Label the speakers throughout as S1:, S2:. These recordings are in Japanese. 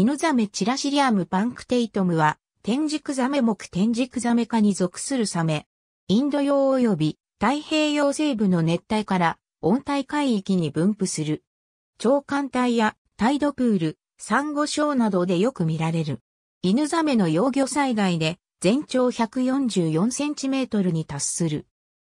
S1: イノザメ
S2: チラシリアムパンクテイトムは、天竺ザメ目天竺ザメ科に属するサメ。インド洋及び太平洋西部の熱帯から温帯海域に分布する。長寒帯やタイドプール、サンゴ礁などでよく見られる。犬ザメの幼魚災害で全長144センチメートルに達する。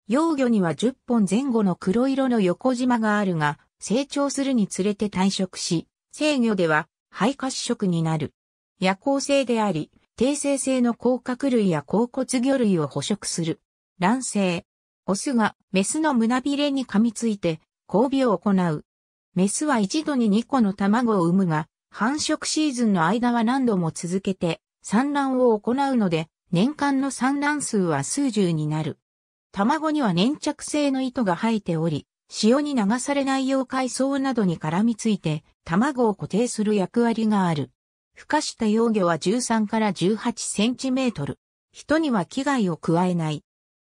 S2: 幼魚には10本前後の黒色の横縞があるが、成長するにつれて退色し、制魚では肺褐色になる。夜行性であり、低生性の甲殻類や甲骨魚類を捕食する。卵生。オスがメスの胸びれに噛みついて交尾を行う。メスは一度に2個の卵を産むが、繁殖シーズンの間は何度も続けて産卵を行うので、年間の産卵数は数十になる。卵には粘着性の糸が生えており、潮に流されないよう海藻などに絡みついて、卵を固定する役割がある。孵化した幼魚は13から18センチメートル。人には危害を加えない。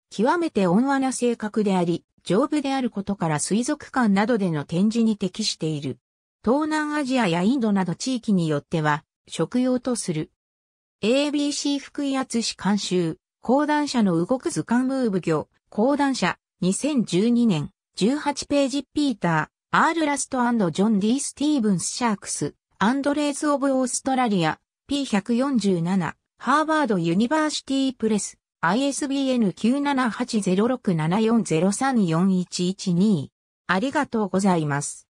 S2: 極めて温和な性格であり、丈夫であることから水族館などでの展示に適している。東南アジアやインドなど地域によっては、食用とする。ABC 福井厚市監修、講談社の動く図鑑ムーブ業、講談社、2012年。18ページピーター、アール・ラストジョン・ディ・スティーブンス・シャークス、アンドレーズ・オブ・オーストラリア、P147、ハーバード・ユニバーシティ・プレス、ISBN 9780674034112。ありがとうご
S1: ざいます。